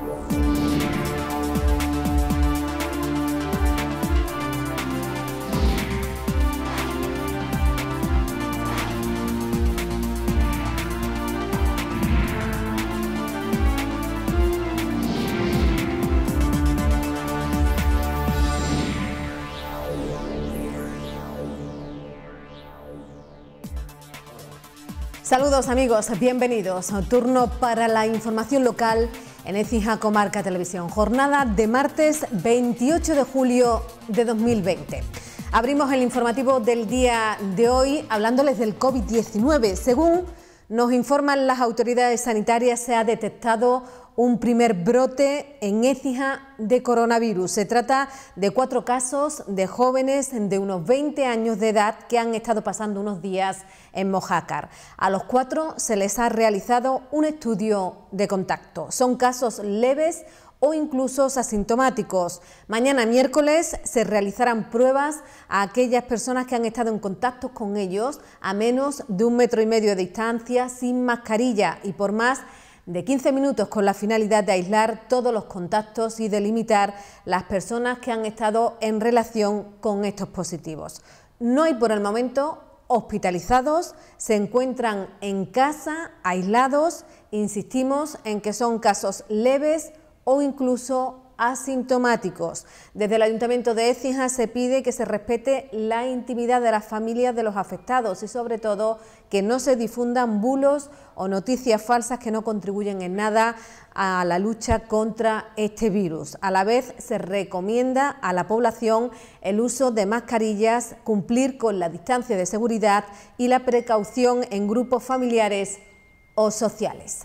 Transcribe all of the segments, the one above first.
Música Saludos amigos, bienvenidos. Turno para la información local en Ecija Comarca Televisión. Jornada de martes 28 de julio de 2020. Abrimos el informativo del día de hoy hablándoles del COVID-19. Según nos informan las autoridades sanitarias, se ha detectado un primer brote en Écija de coronavirus. Se trata de cuatro casos de jóvenes de unos 20 años de edad que han estado pasando unos días en Mojácar. A los cuatro se les ha realizado un estudio de contacto. Son casos leves o incluso asintomáticos. Mañana miércoles se realizarán pruebas a aquellas personas que han estado en contacto con ellos a menos de un metro y medio de distancia sin mascarilla y por más de 15 minutos con la finalidad de aislar todos los contactos y delimitar las personas que han estado en relación con estos positivos. No hay por el momento hospitalizados, se encuentran en casa, aislados, insistimos en que son casos leves o incluso asintomáticos. Desde el Ayuntamiento de Écija se pide que se respete la intimidad de las familias de los afectados y sobre todo que no se difundan bulos o noticias falsas que no contribuyen en nada a la lucha contra este virus. A la vez se recomienda a la población el uso de mascarillas, cumplir con la distancia de seguridad y la precaución en grupos familiares o sociales.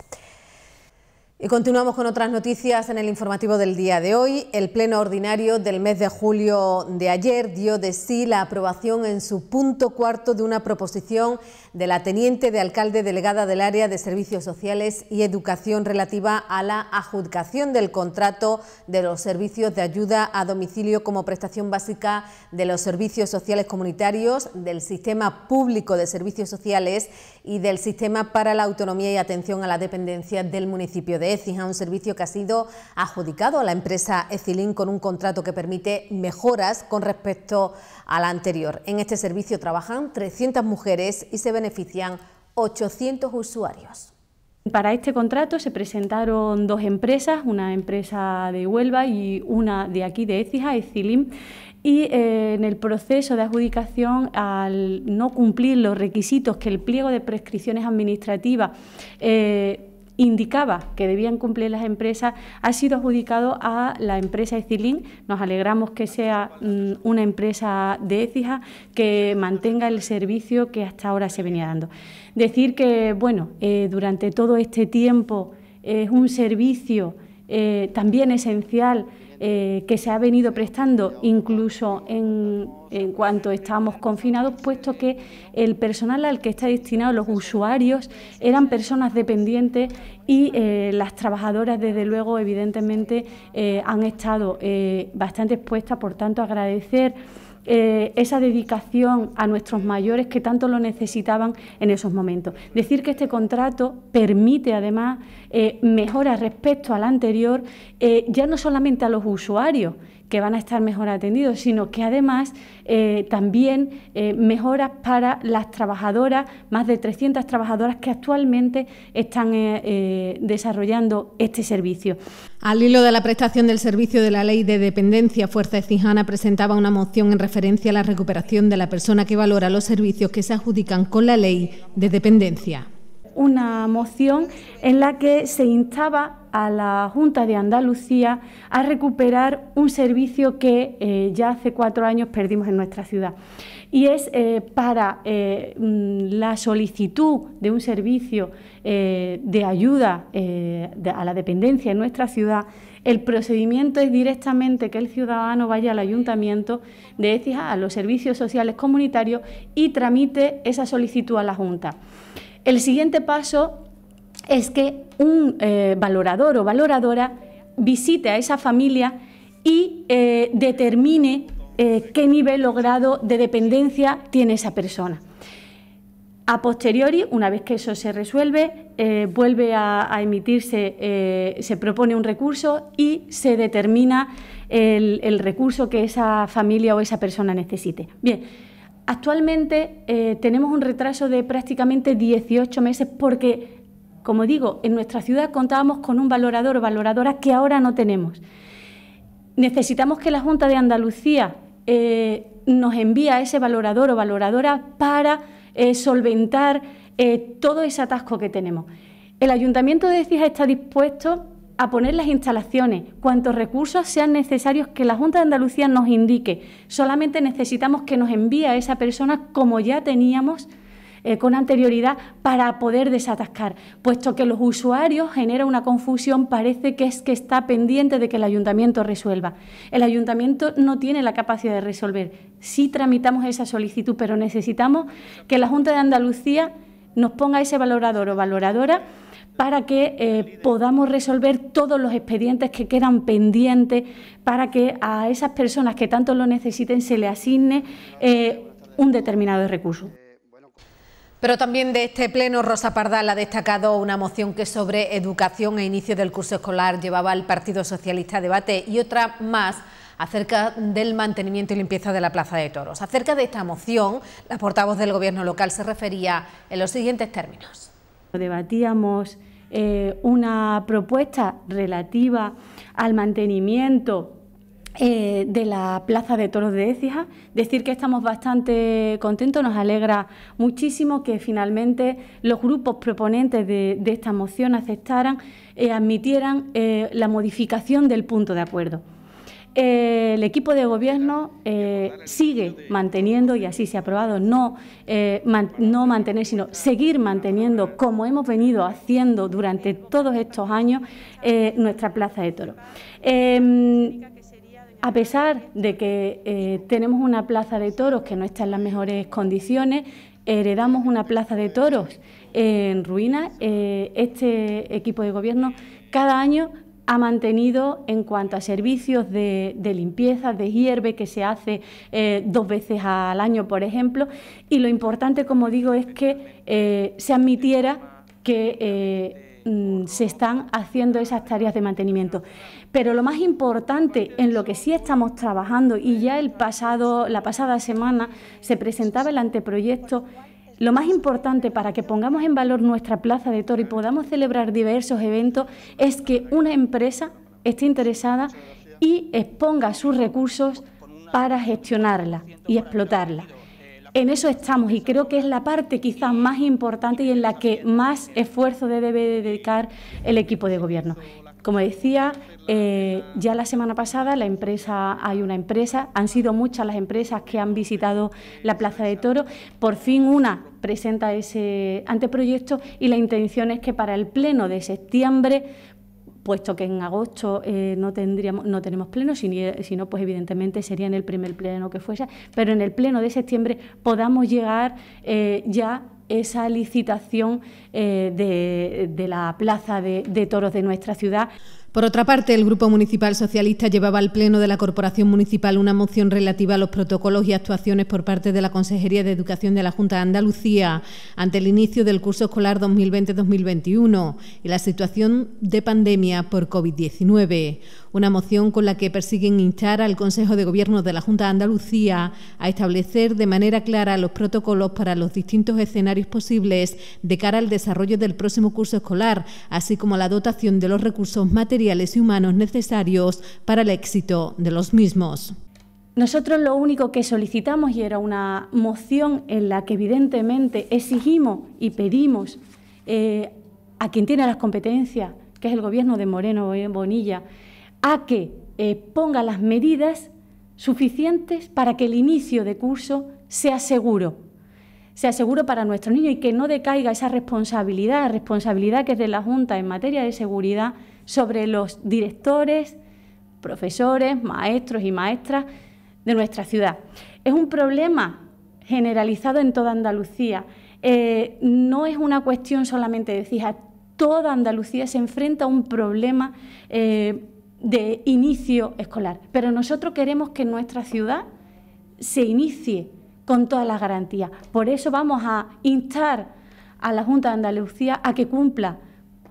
Y continuamos con otras noticias en el informativo del día de hoy. El Pleno Ordinario del mes de julio de ayer dio de sí la aprobación en su punto cuarto de una proposición de la Teniente de Alcalde Delegada del Área de Servicios Sociales y Educación relativa a la adjudicación del contrato de los servicios de ayuda a domicilio como prestación básica de los servicios sociales comunitarios, del Sistema Público de Servicios Sociales y del Sistema para la Autonomía y Atención a la Dependencia del municipio de Écija, un servicio que ha sido adjudicado a la empresa ECILIN con un contrato que permite mejoras con respecto a anterior. En este servicio trabajan 300 mujeres y se benefician 800 usuarios. Para este contrato se presentaron dos empresas, una empresa de Huelva y una de aquí de Écija, Ecilim, y eh, en el proceso de adjudicación, al no cumplir los requisitos que el pliego de prescripciones administrativas eh, indicaba que debían cumplir las empresas ha sido adjudicado a la empresa Ecilin. Nos alegramos que sea mm, una empresa de Ecija que mantenga el servicio que hasta ahora se venía dando. Decir que, bueno, eh, durante todo este tiempo es un servicio eh, también esencial eh, que se ha venido prestando incluso en, cuanto estábamos confinados, puesto que el personal al que está destinado, los usuarios, eran personas dependientes y eh, las trabajadoras, desde luego, evidentemente, eh, han estado bastante expuestas. Por tanto, agradecer eh, esa dedicación a nuestros mayores que tanto lo necesitaban en esos momentos. Decir que este contrato permite además eh, mejoras respecto al anterior, eh, ya no solamente a los usuarios, que van a estar mejor atendidos, sino que además eh, también eh, mejoras para las trabajadoras, más de 300 trabajadoras que actualmente están eh, desarrollando este servicio. Al hilo de la prestación del servicio de la ley de dependencia, Fuerza Cijana presentaba una moción en referencia a la recuperación de la persona que valora los servicios que se adjudican con la ley de dependencia una moción en la que se instaba a la Junta de Andalucía a recuperar un servicio que eh, ya hace cuatro años perdimos en nuestra ciudad. Y es eh, para eh, mm, la solicitud de un servicio de ayuda a la dependencia en nuestra ciudad. El procedimiento es directamente que el ciudadano vaya al ayuntamiento de ECIA, ah, a los servicios sociales comunitarios, y tramite esa solicitud a la Junta. El siguiente paso es que un eh, valorador o valoradora visite a esa familia y eh, determine eh, qué nivel o grado de dependencia tiene esa persona. A posteriori, una vez que eso se resuelve, vuelve a, emitirse, se propone un recurso y se determina el, el recurso que esa familia o esa persona necesite. Bien, Actualmente eh, tenemos un retraso de prácticamente 18 meses porque, como digo, en nuestra ciudad contábamos con un valorador o valoradora que ahora no tenemos. Necesitamos que la Junta de Andalucía eh, nos envíe a ese valorador o valoradora para eh, solventar todo ese atasco que tenemos. El Ayuntamiento de Cija está dispuesto a poner las instalaciones, cuantos recursos sean necesarios que la Junta de Andalucía nos indique. Solamente necesitamos que nos envíe a esa persona como ya teníamos eh, con anterioridad para poder desatascar, puesto que los usuarios genera una confusión, parece que es que está pendiente de que el ayuntamiento resuelva. El ayuntamiento no tiene la capacidad de resolver. Sí tramitamos esa solicitud, pero necesitamos que la Junta de Andalucía nos ponga ese valorador o valoradora para que eh, podamos resolver todos los expedientes que quedan pendientes, para que a esas personas que tanto lo necesiten se le asigne eh, un determinado recurso. Pero también de este pleno, Rosa Pardal ha destacado una moción que sobre educación e inicio del curso escolar llevaba el Partido Socialista a debate y otra más acerca del mantenimiento y limpieza de la Plaza de Toros. Acerca de esta moción, la portavoz del Gobierno local se refería en los siguientes términos. Debatíamos eh, una propuesta relativa al mantenimiento eh, de la Plaza de Toros de Écija. Decir que estamos bastante contentos, nos alegra muchísimo que finalmente los grupos proponentes de, esta moción aceptaran, y eh, admitieran la modificación del punto de acuerdo. Eh, el equipo de gobierno eh, sigue manteniendo, y así se ha aprobado, no, eh, no mantener, sino seguir manteniendo, como hemos venido haciendo durante todos estos años, nuestra plaza de toros. Em, a pesar de que tenemos una plaza de toros que no está en las mejores condiciones, heredamos una plaza de toros en ruinas, este equipo de gobierno cada año ha mantenido en cuanto a servicios de, limpieza, de hierbe, que se hace eh, dos veces al año, por ejemplo. Y lo importante, como digo, es que eh, se admitiera que eh, mm, se están haciendo esas tareas de mantenimiento. Pero lo más importante en lo que sí estamos trabajando, y ya el pasado, la pasada semana se presentaba el anteproyecto lo más importante para que pongamos en valor nuestra plaza de toro y podamos celebrar diversos eventos es que una empresa esté interesada y exponga sus recursos para gestionarla y explotarla. En eso estamos y creo que es la parte quizás más importante y en la que más esfuerzo debe dedicar el equipo de gobierno. Como decía, eh, ya la semana pasada la empresa, hay una empresa, han sido muchas las empresas que han visitado la Plaza de Toro. Por fin una presenta ese anteproyecto y la intención es que para el pleno de septiembre puesto que en agosto eh, no tendríamos no tenemos pleno, sino pues evidentemente sería en el primer pleno que fuese, pero en el pleno de septiembre podamos llegar eh, ya esa licitación eh, de, la plaza de toros de nuestra ciudad. Por otra parte, el Grupo Municipal Socialista llevaba al Pleno de la Corporación Municipal una moción relativa a los protocolos y actuaciones por parte de la Consejería de Educación de la Junta de Andalucía ante el inicio del curso escolar 2020-2021 y la situación de pandemia por COVID-19. Una moción con la que persiguen instar al Consejo de Gobierno de la Junta de Andalucía a establecer de manera clara los protocolos para los distintos escenarios posibles de cara al desarrollo del próximo curso escolar, así como la dotación de los recursos materiales y humanos necesarios para el éxito de los mismos. Nosotros lo único que solicitamos y era una moción en la que evidentemente exigimos y pedimos eh, a quien tiene las competencias, que es el gobierno de Moreno eh, Bonilla, a que eh, ponga las medidas suficientes para que el inicio de curso sea seguro, sea seguro para nuestros niños y que no decaiga esa responsabilidad, responsabilidad que es de la Junta en materia de seguridad sobre los directores, profesores, maestros y maestras de nuestra ciudad. Es un problema generalizado en toda Andalucía. Eh, no es una cuestión solamente de a toda Andalucía se enfrenta a un problema eh, de inicio escolar, pero nosotros queremos que nuestra ciudad se inicie con todas las garantías. Por eso vamos a instar a la Junta de Andalucía a que cumpla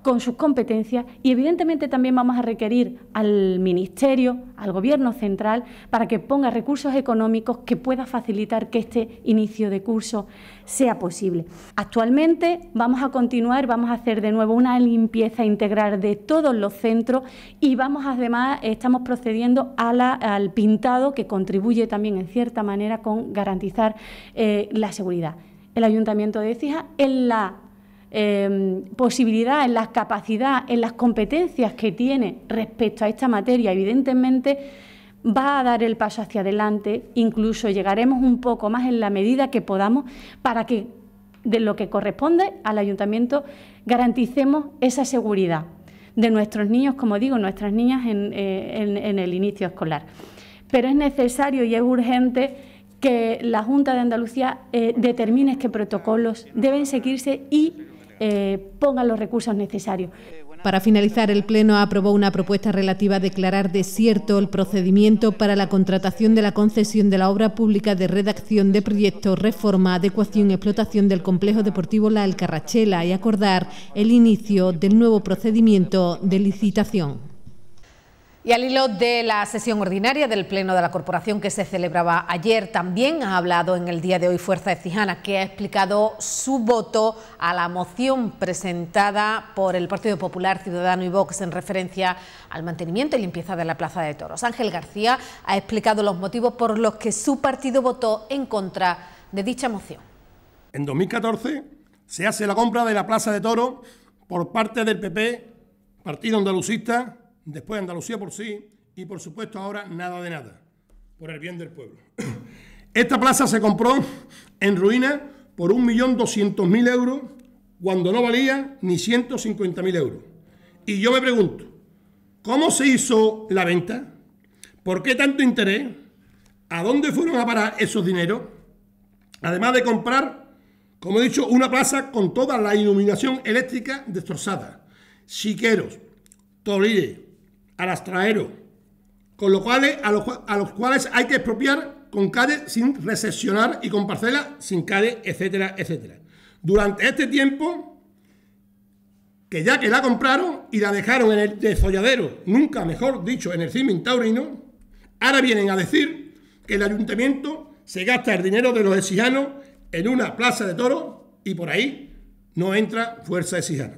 con sus competencias y evidentemente también vamos a requerir al Ministerio, al Gobierno central, para que ponga recursos económicos que pueda facilitar que este inicio de curso sea posible. Actualmente vamos a continuar, vamos a hacer de nuevo una limpieza integral de todos los centros y vamos además, estamos procediendo al pintado que contribuye también en cierta manera con garantizar eh, la seguridad. El Ayuntamiento de Cija en la Em, posibilidad, en las capacidad, en las competencias que tiene respecto a esta materia, evidentemente va a dar el paso hacia adelante, incluso llegaremos un poco más en la medida que podamos para que de lo que corresponde al ayuntamiento garanticemos esa seguridad de nuestros niños, como digo, nuestras niñas en, eh, el inicio escolar. Pero es necesario y es urgente que la Junta de Andalucía eh, determine qué este protocolos deben seguirse y eh, pongan los recursos necesarios. Para finalizar, el Pleno aprobó una propuesta relativa a declarar desierto el procedimiento para la contratación de la concesión de la obra pública de redacción de proyectos, reforma, adecuación y explotación del complejo deportivo La Alcarrachela y acordar el inicio del nuevo procedimiento de licitación. Y al hilo de la sesión ordinaria del Pleno de la Corporación que se celebraba ayer, también ha hablado en el día de hoy Fuerza Cijana, que ha explicado su voto a la moción presentada por el Partido Popular, Ciudadano y Vox en referencia al mantenimiento y limpieza de la Plaza de Toros. Ángel García ha explicado los motivos por los que su partido votó en contra de dicha moción. En 2014 se hace la compra de la Plaza de Toros por parte del PP, Partido Andalucista después Andalucía por sí y por supuesto ahora nada de nada, por el bien del pueblo. Esta plaza se compró en ruina por 1.200.000 euros cuando no valía ni 150.000 euros. Y yo me pregunto, ¿cómo se hizo la venta? ¿Por qué tanto interés? ¿A dónde fueron a parar esos dineros? Además de comprar, como he dicho, una plaza con toda la iluminación eléctrica destrozada. Siqueros, ...Toriles... Eh, a las con a, los, a los cuales hay que expropiar con CADE sin recesionar y con parcelas sin CADE, etcétera, etcétera. Durante este tiempo, que ya que la compraron y la dejaron en el desolladero, nunca mejor dicho, en el cimin taurino, ahora vienen a decir que el ayuntamiento se gasta el dinero de los exijanos en una plaza de toros y por ahí no entra fuerza exijana.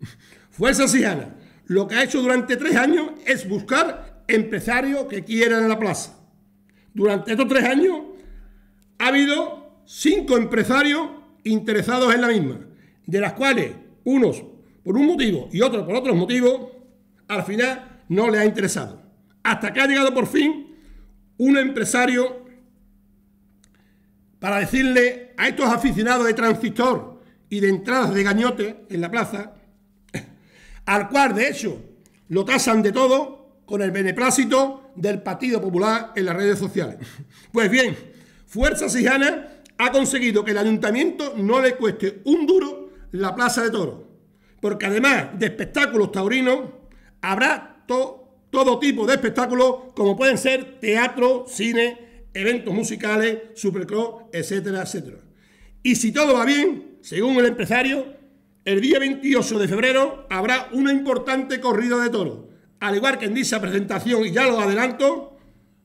fuerza exijana, lo que ha hecho durante tres años es buscar empresarios que quieran la plaza. Durante estos tres años ha habido cinco empresarios interesados en la misma, de las cuales unos por un motivo y otros por otros motivos, al final no le ha interesado. Hasta que ha llegado por fin un empresario para decirle a estos aficionados de transistor y de entradas de gañote en la plaza, al cual de hecho lo tasan de todo con el beneplácito del Partido Popular en las redes sociales. Pues bien, Fuerza Sijana ha conseguido que el ayuntamiento no le cueste un duro la Plaza de Toros, porque además de espectáculos taurinos, habrá todo tipo de espectáculos como pueden ser teatro, cine, eventos musicales, supercross, etcétera, etcétera. Y si todo va bien, según el empresario, el día 28 de febrero habrá una importante corrida de toros. Al igual que en dicha presentación, y ya lo adelanto,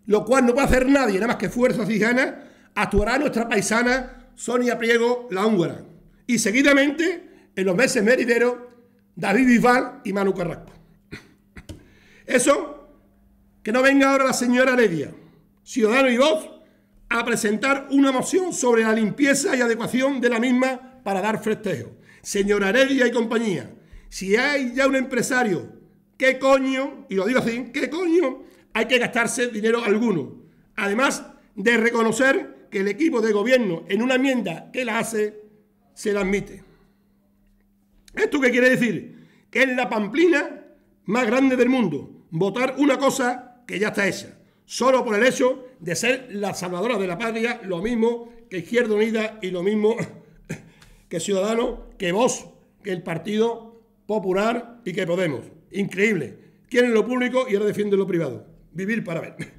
lo cual no va a hacer nadie, nada más que Fuerzas y actuará nuestra paisana Sonia Priego, la húngara. Y seguidamente, en los meses merideros, David Ival y Manu Carrasco. Eso, que no venga ahora la señora Ledia, Ciudadano y Voz, a presentar una moción sobre la limpieza y adecuación de la misma para dar festejo señora Heredia y compañía, si hay ya un empresario, ¿qué coño? Y lo digo así, ¿qué coño? Hay que gastarse dinero alguno. Además de reconocer que el equipo de gobierno en una enmienda que la hace, se la admite. ¿Esto qué quiere decir? Que es la pamplina más grande del mundo. Votar una cosa que ya está hecha. Solo por el hecho de ser la salvadora de la patria, lo mismo que Izquierda Unida y lo mismo que Ciudadanos, que vos, que el Partido Popular y que Podemos. Increíble. Quieren lo público y ahora defienden lo privado. Vivir para ver.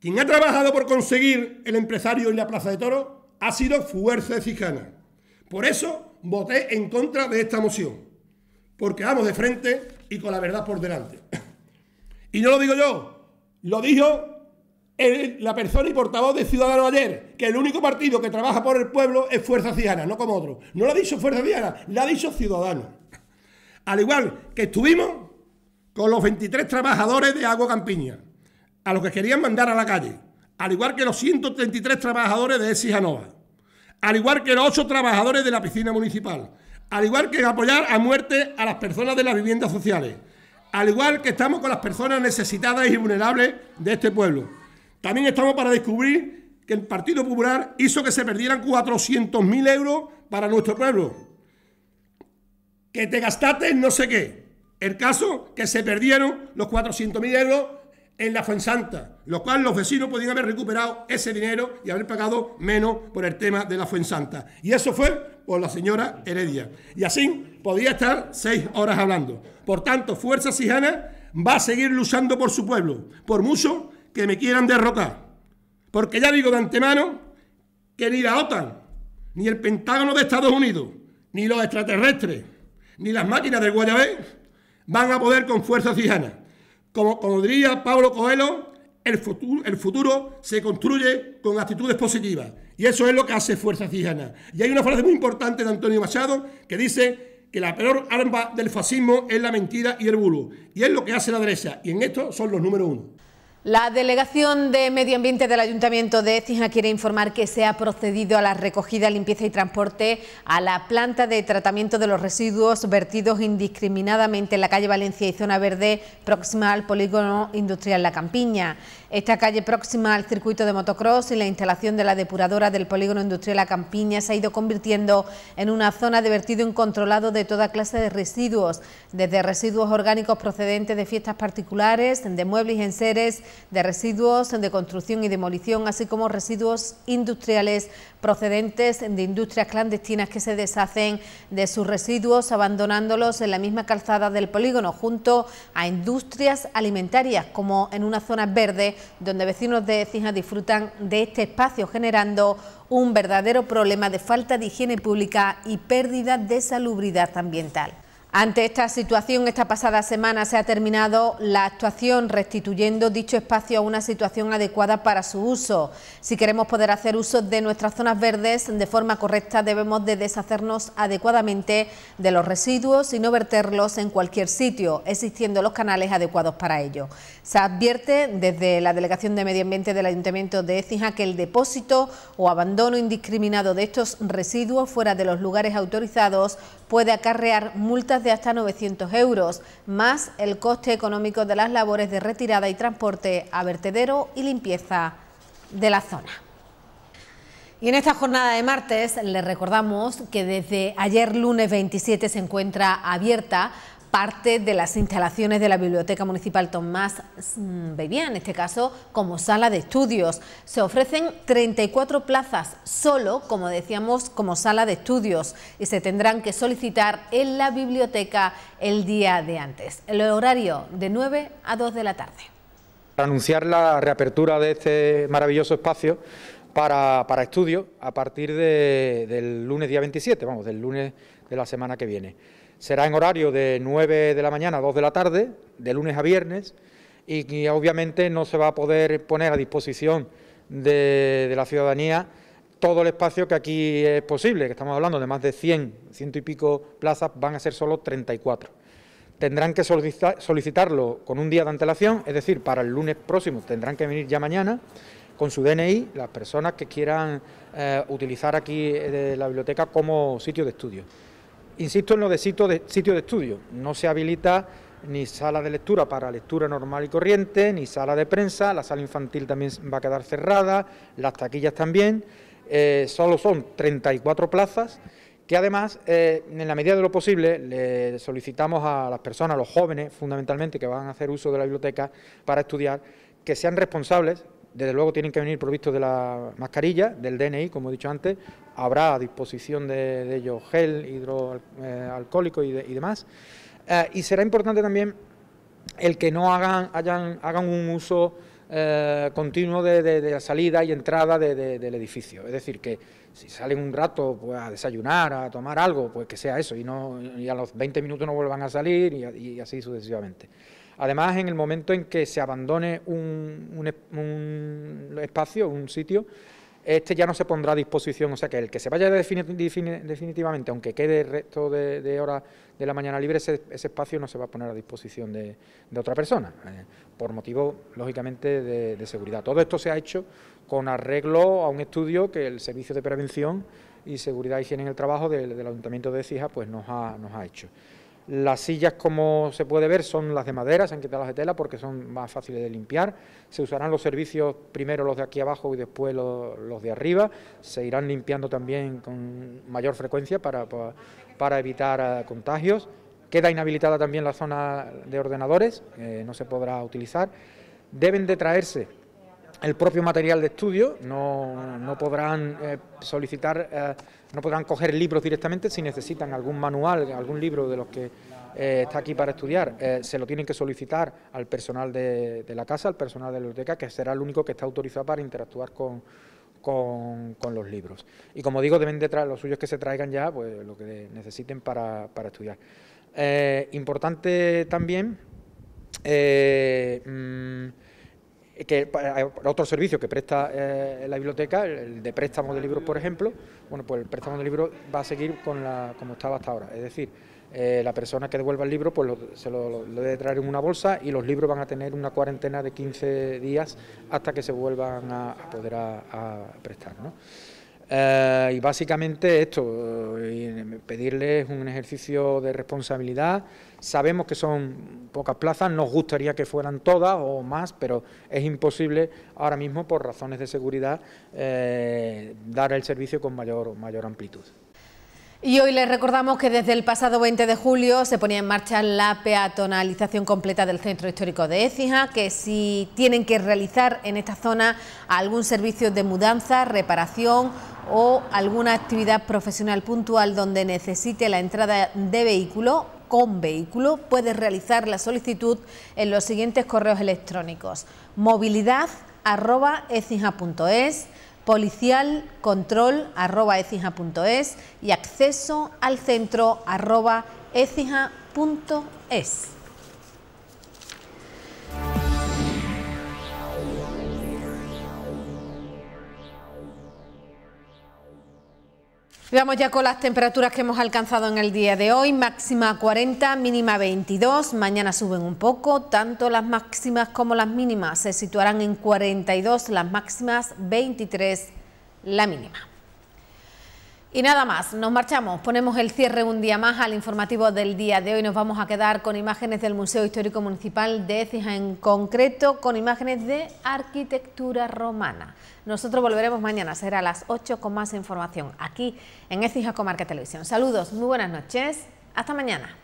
Quien ha trabajado por conseguir el empresario en la Plaza de toro ha sido Fuerza de Cijana. Por eso voté en contra de esta moción. Porque vamos de frente y con la verdad por delante. Y no lo digo yo, lo dijo la persona y portavoz de Ciudadanos ayer, que el único partido que trabaja por el pueblo es Fuerza Ciudadana, no como otro. No lo ha dicho Fuerza Ciudadana, lo ha dicho Ciudadanos. Al igual que estuvimos con los 23 trabajadores de Agua Campiña, a los que querían mandar a la calle, al igual que los 133 trabajadores de Sijanova, al igual que los 8 trabajadores de la piscina municipal, al igual que apoyar a muerte a las personas de las viviendas sociales, al igual que estamos con las personas necesitadas y vulnerables de este pueblo. También estamos para descubrir que el Partido Popular hizo que se perdieran 400.000 euros para nuestro pueblo. Que te gastaste no sé qué. El caso que se perdieron los 400.000 euros en la Fuensanta, lo cual los vecinos podían haber recuperado ese dinero y haber pagado menos por el tema de la Fuensanta. Y eso fue por la señora Heredia. Y así podía estar seis horas hablando. Por tanto, Fuerza Sijana va a seguir luchando por su pueblo, por mucho que me quieran derrocar, Porque ya digo de antemano que ni la OTAN, ni el Pentágono de Estados Unidos, ni los extraterrestres, ni las máquinas del Guayabé van a poder con fuerza cijana. Como, como diría Pablo Coelho, el futuro, se construye con actitudes positivas. Y eso es lo que hace Fuerza Cijana. Y hay una frase muy importante de Antonio Machado que dice que la peor arma del fascismo es la mentira y el bulo. Y es lo que hace la derecha. Y en esto son los número uno. La Delegación de Medio Ambiente del Ayuntamiento de Ecija quiere informar que se ha procedido a la recogida, limpieza y transporte a la planta de tratamiento de los residuos vertidos indiscriminadamente en la calle Valencia y Zona Verde, próxima al polígono industrial La Campiña. Esta calle próxima al circuito de motocross y la instalación de la depuradora del polígono industrial La Campiña se ha ido convirtiendo en una zona de vertido incontrolado de toda clase de residuos, desde residuos orgánicos procedentes de fiestas particulares, de muebles y enseres, de residuos de construcción y demolición, así como residuos industriales procedentes de industrias clandestinas que se deshacen de sus residuos abandonándolos en la misma calzada del polígono junto a industrias alimentarias como en una zona verde donde vecinos de Cija disfrutan de este espacio generando un verdadero problema de falta de higiene pública y pérdida de salubridad ambiental. Ante esta situación, esta pasada semana se ha terminado la actuación restituyendo dicho espacio a una situación adecuada para su uso. Si queremos poder hacer uso de nuestras zonas verdes de forma correcta, debemos de deshacernos adecuadamente de los residuos y no verterlos en cualquier sitio, existiendo los canales adecuados para ello. Se advierte desde la Delegación de Medio Ambiente del Ayuntamiento de Écija que el depósito o abandono indiscriminado de estos residuos fuera de los lugares autorizados puede acarrear multas hasta 900 euros, más el coste económico de las labores de retirada y transporte a vertedero y limpieza de la zona. Y en esta jornada de martes les recordamos que desde ayer lunes 27 se encuentra abierta parte de las instalaciones de la Biblioteca Municipal Tomás mm, Bebía, en este caso como sala de estudios. Se ofrecen 34 plazas solo, como decíamos, como sala de estudios y se tendrán que solicitar en la biblioteca el día de antes. El horario de 9 a 2 de la tarde. Para anunciar la reapertura de este maravilloso espacio, para, estudios a partir del lunes día 27, vamos, del lunes de la semana que viene será en horario de 9 de la mañana a 2 de la tarde, de lunes a viernes, y, obviamente no se va a poder poner a disposición de, la ciudadanía todo el espacio que aquí es posible, que estamos hablando de más de 100, ciento y pico plazas, van a ser solo 34. Tendrán que solicitarlo con un día de antelación, es decir, para el lunes próximo tendrán que venir ya mañana con su DNI las personas que quieran eh, utilizar aquí eh, la biblioteca como sitio de estudio. Insisto en lo de sitio, de estudio, no se habilita ni sala de lectura para lectura normal y corriente, ni sala de prensa, la sala infantil también va a quedar cerrada, las taquillas también, eh, solo son 34 plazas que además, eh, en la medida de lo posible, le solicitamos a las personas, a los jóvenes fundamentalmente, que van a hacer uso de la biblioteca para estudiar, que sean responsables desde luego tienen que venir provistos de la mascarilla, del DNI, como he dicho antes. Habrá a disposición de, ellos gel hidroalcohólico eh, y, demás. Eh, y será importante también el que no hagan, hagan un uso eh, continuo de, la salida y entrada del edificio. Es decir, que si salen un rato pues, a desayunar, a tomar algo, pues que sea eso, y, a los 20 minutos no vuelvan a salir y así sucesivamente. Además, en el momento en que se abandone un, espacio, un sitio, este ya no se pondrá a disposición, o sea que el que se vaya definitivamente, aunque quede el resto de, de horas de la mañana libre, ese, espacio no se va a poner a disposición de, otra persona, eh, por motivo, lógicamente, de, seguridad. Todo esto se ha hecho con arreglo a un estudio que el Servicio de Prevención y Seguridad e Higiene en el Trabajo del, Ayuntamiento de Cija pues, nos ha hecho. Las sillas, como se puede ver, son las de madera, se han quitado las de tela porque son más fáciles de limpiar. Se usarán los servicios, primero los de aquí abajo y después los, de arriba. Se irán limpiando también con mayor frecuencia para, evitar eh, contagios. Queda inhabilitada también la zona de ordenadores, no se podrá utilizar. Deben de traerse el propio material de estudio, no, podrán eh, solicitar... Eh, no podrán coger libros directamente, si necesitan algún manual, algún libro de los que eh, está aquí para estudiar, eh, se lo tienen que solicitar al personal de, la casa, al personal de la biblioteca, que será el único que está autorizado para interactuar con, los libros. Y como digo, deben de traer los suyos que se traigan ya, pues lo que necesiten para, estudiar. Eh, importante también... Mm, que otro servicio que presta eh, la biblioteca, el de préstamo de libros, por ejemplo, bueno, pues el préstamo de libros va a seguir con la, como estaba hasta ahora. Es decir, eh, la persona que devuelva el libro pues lo, se lo, debe traer en una bolsa y los libros van a tener una cuarentena de 15 días hasta que se vuelvan a, poder prestar. ¿no? Eh, y básicamente esto, pedirles un ejercicio de responsabilidad. Sabemos que son pocas plazas, nos gustaría que fueran todas o más, pero es imposible ahora mismo por razones de seguridad eh, dar el servicio con mayor, mayor amplitud. Y hoy les recordamos que desde el pasado 20 de julio se ponía en marcha la peatonalización completa del centro histórico de Écija, que si tienen que realizar en esta zona algún servicio de mudanza, reparación o alguna actividad profesional puntual donde necesite la entrada de vehículo con vehículo, puede realizar la solicitud en los siguientes correos electrónicos: movilidad.ecija.es, policialcontrol.ecija.es policial y acceso al centro Vamos ya con las temperaturas que hemos alcanzado en el día de hoy, máxima 40, mínima 22, mañana suben un poco, tanto las máximas como las mínimas se situarán en 42, las máximas 23, la mínima. Y nada más, nos marchamos, ponemos el cierre un día más al informativo del día de hoy. Nos vamos a quedar con imágenes del Museo Histórico Municipal de Écija, en concreto con imágenes de arquitectura romana. Nosotros volveremos mañana, será a las 8 con más información aquí en Écija Comarca Televisión. Saludos, muy buenas noches, hasta mañana.